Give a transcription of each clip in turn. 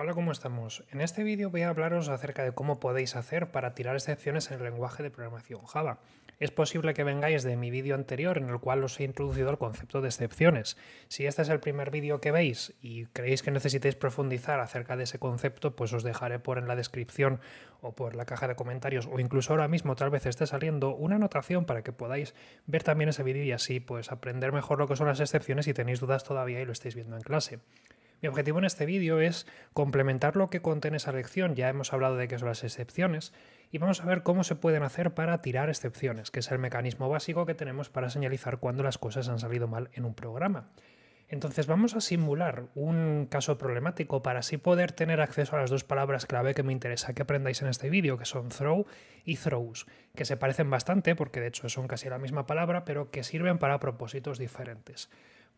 Hola, ¿cómo estamos? En este vídeo voy a hablaros acerca de cómo podéis hacer para tirar excepciones en el lenguaje de programación Java. Es posible que vengáis de mi vídeo anterior en el cual os he introducido el concepto de excepciones. Si este es el primer vídeo que veis y creéis que necesitáis profundizar acerca de ese concepto, pues os dejaré por en la descripción o por la caja de comentarios o incluso ahora mismo tal vez esté saliendo una anotación para que podáis ver también ese vídeo y así pues aprender mejor lo que son las excepciones si tenéis dudas todavía y lo estáis viendo en clase. Mi objetivo en este vídeo es complementar lo que contiene esa lección, ya hemos hablado de qué son las excepciones, y vamos a ver cómo se pueden hacer para tirar excepciones, que es el mecanismo básico que tenemos para señalizar cuando las cosas han salido mal en un programa. Entonces vamos a simular un caso problemático para así poder tener acceso a las dos palabras clave que me interesa que aprendáis en este vídeo, que son throw y throws, que se parecen bastante porque de hecho son casi la misma palabra, pero que sirven para propósitos diferentes.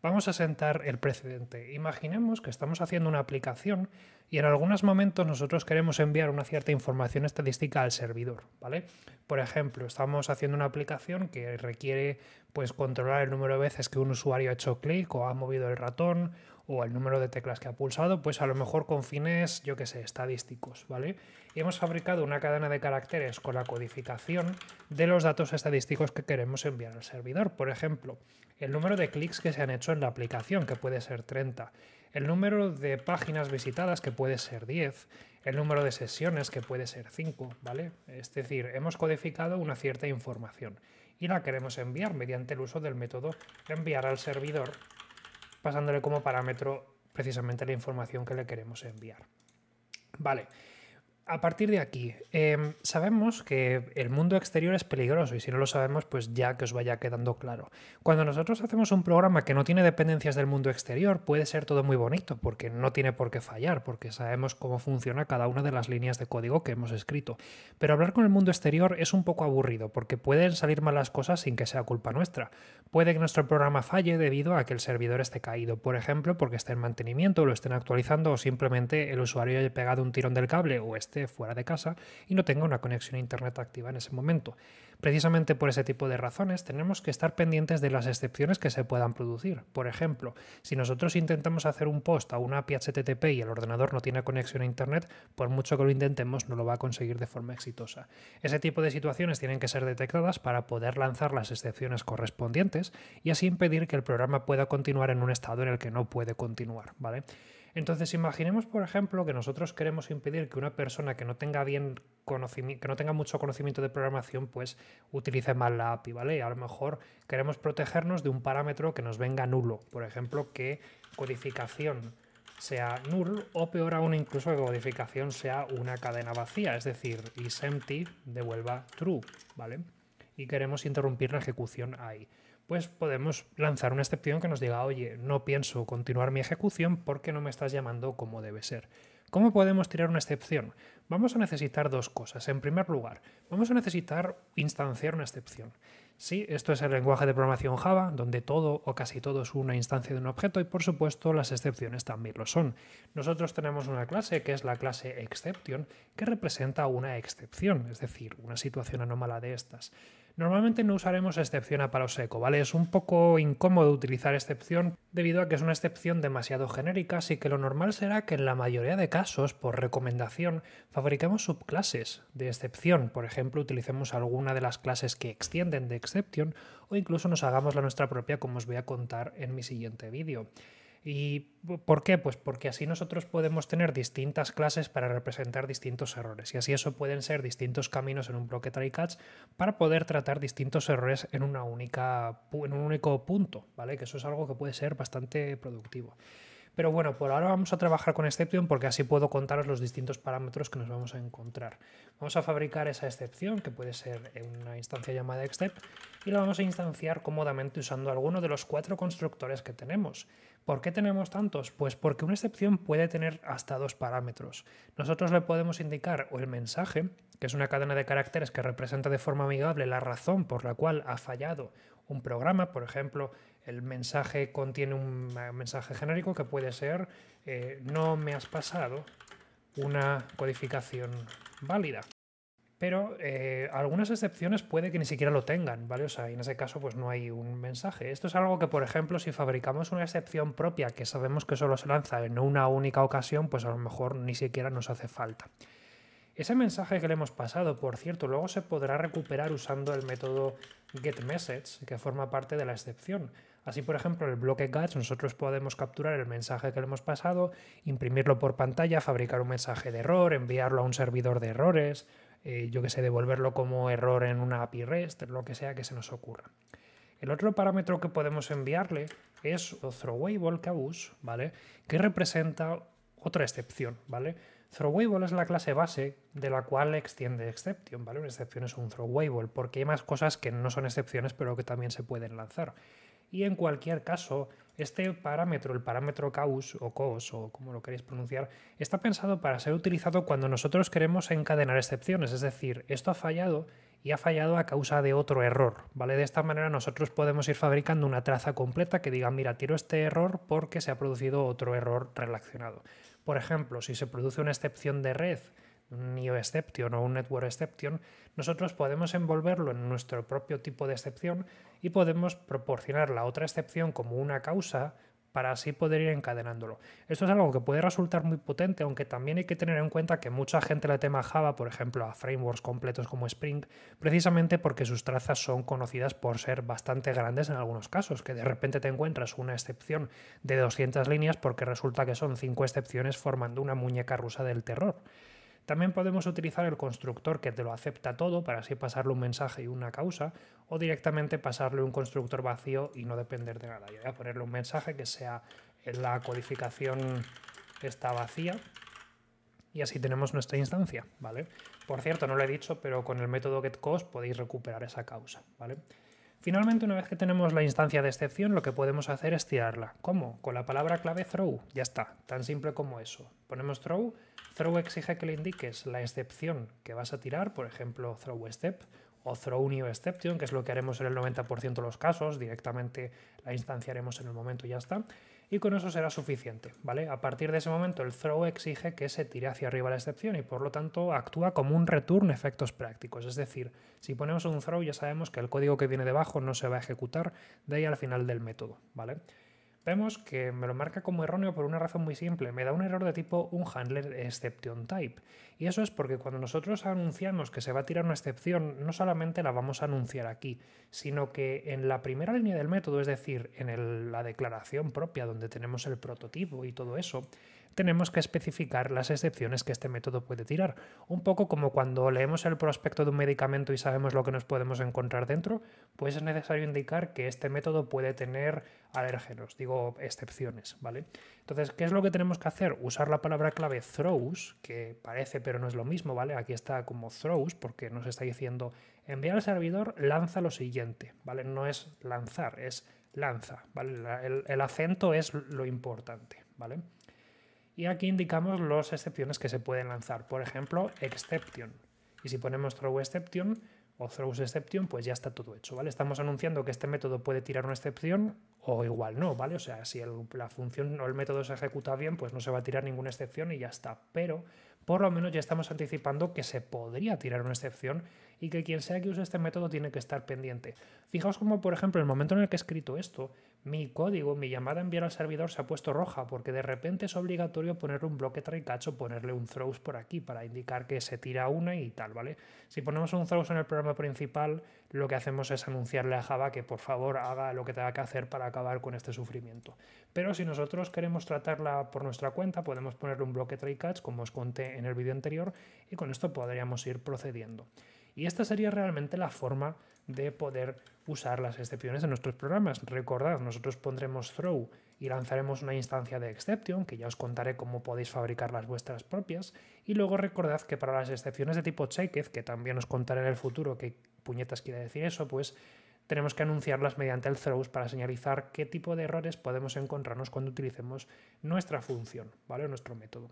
Vamos a sentar el precedente. Imaginemos que estamos haciendo una aplicación y en algunos momentos nosotros queremos enviar una cierta información estadística al servidor, ¿vale? Por ejemplo, estamos haciendo una aplicación que requiere pues controlar el número de veces que un usuario ha hecho clic o ha movido el ratón o el número de teclas que ha pulsado, pues a lo mejor con fines, yo qué sé, estadísticos, ¿vale? Y hemos fabricado una cadena de caracteres con la codificación de los datos estadísticos que queremos enviar al servidor. Por ejemplo, el número de clics que se han hecho en la aplicación, que puede ser 30, el número de páginas visitadas, que puede ser 10, el número de sesiones, que puede ser 5, ¿vale? Es decir, hemos codificado una cierta información y la queremos enviar mediante el uso del método enviar al servidor pasándole como parámetro precisamente la información que le queremos enviar. Vale, a partir de aquí, em, sabemos que el mundo exterior es peligroso y si no lo sabemos, pues ya que os vaya quedando claro. Cuando nosotros hacemos un programa que no tiene dependencias del mundo exterior, puede ser todo muy bonito porque no tiene por qué fallar, porque sabemos cómo funciona cada una de las líneas de código que hemos escrito. Pero hablar con el mundo exterior es un poco aburrido porque pueden salir malas cosas sin que sea culpa nuestra. Puede que nuestro programa falle debido a que el servidor esté caído, por ejemplo, porque está en mantenimiento, lo estén actualizando o simplemente el usuario haya pegado un tirón del cable o esté esté fuera de casa y no tenga una conexión a Internet activa en ese momento. Precisamente por ese tipo de razones tenemos que estar pendientes de las excepciones que se puedan producir. Por ejemplo, si nosotros intentamos hacer un post a una API HTTP y el ordenador no tiene conexión a Internet, por mucho que lo intentemos no lo va a conseguir de forma exitosa. Ese tipo de situaciones tienen que ser detectadas para poder lanzar las excepciones correspondientes y así impedir que el programa pueda continuar en un estado en el que no puede continuar, ¿vale? Entonces, imaginemos, por ejemplo, que nosotros queremos impedir que una persona que no tenga bien conocimiento, que no tenga mucho conocimiento de programación, pues utilice mal la API, ¿vale? a lo mejor queremos protegernos de un parámetro que nos venga nulo. Por ejemplo, que codificación sea null o peor aún incluso que codificación sea una cadena vacía, es decir, isEmpty devuelva true, ¿vale? y queremos interrumpir la ejecución ahí. Pues podemos lanzar una excepción que nos diga, oye, no pienso continuar mi ejecución porque no me estás llamando como debe ser. ¿Cómo podemos tirar una excepción? Vamos a necesitar dos cosas. En primer lugar, vamos a necesitar instanciar una excepción. Sí, esto es el lenguaje de programación Java, donde todo o casi todo es una instancia de un objeto y por supuesto las excepciones también lo son. Nosotros tenemos una clase que es la clase exception, que representa una excepción, es decir, una situación anómala de estas. Normalmente no usaremos excepción a palo seco, ¿vale? Es un poco incómodo utilizar excepción debido a que es una excepción demasiado genérica, así que lo normal será que en la mayoría de casos, por recomendación, fabricamos subclases de excepción. Por ejemplo, utilicemos alguna de las clases que extienden de excepción o incluso nos hagamos la nuestra propia como os voy a contar en mi siguiente vídeo. ¿Y por qué? Pues porque así nosotros podemos tener distintas clases para representar distintos errores y así eso pueden ser distintos caminos en un bloque try catch para poder tratar distintos errores en, una única, en un único punto, ¿vale? Que eso es algo que puede ser bastante productivo. Pero bueno, por ahora vamos a trabajar con exception porque así puedo contaros los distintos parámetros que nos vamos a encontrar. Vamos a fabricar esa excepción, que puede ser una instancia llamada except, e y la vamos a instanciar cómodamente usando alguno de los cuatro constructores que tenemos. ¿Por qué tenemos tantos? Pues porque una excepción puede tener hasta dos parámetros. Nosotros le podemos indicar o el mensaje, que es una cadena de caracteres que representa de forma amigable la razón por la cual ha fallado un programa, por ejemplo, el mensaje contiene un mensaje genérico que puede ser eh, no me has pasado una codificación válida. Pero eh, algunas excepciones puede que ni siquiera lo tengan, ¿vale? O sea, en ese caso pues no hay un mensaje. Esto es algo que, por ejemplo, si fabricamos una excepción propia que sabemos que solo se lanza en una única ocasión, pues a lo mejor ni siquiera nos hace falta. Ese mensaje que le hemos pasado, por cierto, luego se podrá recuperar usando el método getMessage, que forma parte de la excepción. Así, por ejemplo, el bloque GATS nosotros podemos capturar el mensaje que le hemos pasado, imprimirlo por pantalla, fabricar un mensaje de error, enviarlo a un servidor de errores, eh, yo que sé, devolverlo como error en una API REST, lo que sea que se nos ocurra. El otro parámetro que podemos enviarle es throwable ¿vale? Que representa otra excepción, ¿vale? Throwable es la clase base de la cual extiende exception, ¿vale? Una excepción es un throwable, porque hay más cosas que no son excepciones, pero que también se pueden lanzar. Y en cualquier caso, este parámetro, el parámetro cause o cos o como lo queréis pronunciar, está pensado para ser utilizado cuando nosotros queremos encadenar excepciones, es decir, esto ha fallado y ha fallado a causa de otro error, ¿vale? De esta manera nosotros podemos ir fabricando una traza completa que diga, mira, tiro este error porque se ha producido otro error relacionado. Por ejemplo, si se produce una excepción de red, un IO exception o un network exception, nosotros podemos envolverlo en nuestro propio tipo de excepción y podemos proporcionar la otra excepción como una causa para así poder ir encadenándolo. Esto es algo que puede resultar muy potente, aunque también hay que tener en cuenta que mucha gente le tema Java, por ejemplo, a frameworks completos como Spring, precisamente porque sus trazas son conocidas por ser bastante grandes en algunos casos, que de repente te encuentras una excepción de 200 líneas porque resulta que son cinco excepciones formando una muñeca rusa del terror. También podemos utilizar el constructor que te lo acepta todo para así pasarle un mensaje y una causa, o directamente pasarle un constructor vacío y no depender de nada. Yo voy a ponerle un mensaje que sea la codificación está vacía y así tenemos nuestra instancia, ¿vale? Por cierto, no lo he dicho, pero con el método getCost podéis recuperar esa causa, ¿vale? Finalmente, una vez que tenemos la instancia de excepción, lo que podemos hacer es tirarla. ¿Cómo? Con la palabra clave throw. Ya está, tan simple como eso. Ponemos throw Throw exige que le indiques la excepción que vas a tirar, por ejemplo, throw step o throw new exception, que es lo que haremos en el 90% de los casos, directamente la instanciaremos en el momento y ya está. Y con eso será suficiente, ¿vale? A partir de ese momento el throw exige que se tire hacia arriba la excepción y por lo tanto actúa como un return efectos prácticos, es decir, si ponemos un throw ya sabemos que el código que viene debajo no se va a ejecutar de ahí al final del método, ¿vale? Vemos que me lo marca como erróneo por una razón muy simple, me da un error de tipo un handler exception type. Y eso es porque cuando nosotros anunciamos que se va a tirar una excepción, no solamente la vamos a anunciar aquí, sino que en la primera línea del método, es decir, en la declaración propia donde tenemos el prototipo y todo eso, tenemos que especificar las excepciones que este método puede tirar. Un poco como cuando leemos el prospecto de un medicamento y sabemos lo que nos podemos encontrar dentro, pues es necesario indicar que este método puede tener alérgenos, digo excepciones, ¿vale? Entonces, ¿qué es lo que tenemos que hacer? Usar la palabra clave throws, que parece pero no es lo mismo, ¿vale? Aquí está como throws porque nos está diciendo enviar al servidor lanza lo siguiente, ¿vale? No es lanzar, es lanza, ¿vale? El, el acento es lo importante, ¿vale? Y aquí indicamos las excepciones que se pueden lanzar. Por ejemplo, exception. Y si ponemos throw exception o throws exception, pues ya está todo hecho, ¿vale? Estamos anunciando que este método puede tirar una excepción o igual no, ¿vale? O sea, si la función o el método se ejecuta bien, pues no se va a tirar ninguna excepción y ya está. Pero por lo menos ya estamos anticipando que se podría tirar una excepción y que quien sea que use este método tiene que estar pendiente. Fijaos como, por ejemplo, el momento en el que he escrito esto, mi código, mi llamada enviar al servidor se ha puesto roja porque de repente es obligatorio ponerle un bloque try catch o ponerle un throws por aquí para indicar que se tira una y tal, ¿vale? Si ponemos un throws en el programa principal, lo que hacemos es anunciarle a Java que por favor haga lo que tenga que hacer para acabar con este sufrimiento. Pero si nosotros queremos tratarla por nuestra cuenta, podemos ponerle un bloque try catch como os conté en el vídeo anterior y con esto podríamos ir procediendo. Y esta sería realmente la forma de poder usar las excepciones de nuestros programas. Recordad, nosotros pondremos throw y lanzaremos una instancia de exception, que ya os contaré cómo podéis fabricar las vuestras propias. Y luego recordad que para las excepciones de tipo checked, que también os contaré en el futuro qué puñetas quiere decir eso, pues tenemos que anunciarlas mediante el throws para señalizar qué tipo de errores podemos encontrarnos cuando utilicemos nuestra función, ¿vale? Nuestro método.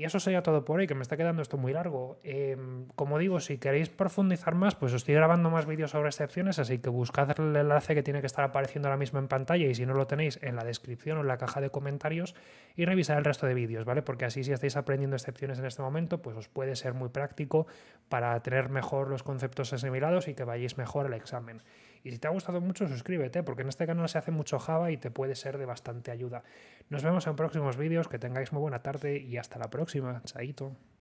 Y eso sería todo por hoy, que me está quedando esto muy largo. Em, como digo, si queréis profundizar más, pues estoy grabando más vídeos sobre excepciones, así que buscad el enlace que tiene que estar apareciendo ahora mismo en pantalla y si no lo tenéis en la descripción o en la caja de comentarios y revisad el resto de vídeos, ¿vale? Porque así si estáis aprendiendo excepciones en este momento, pues os puede ser muy práctico para tener mejor los conceptos asimilados y que vayáis mejor al examen. Y si te ha gustado mucho, suscríbete, porque en este canal se hace mucho Java y te puede ser de bastante ayuda. Nos vemos en próximos vídeos, que tengáis muy buena tarde y hasta la próxima. Chaito.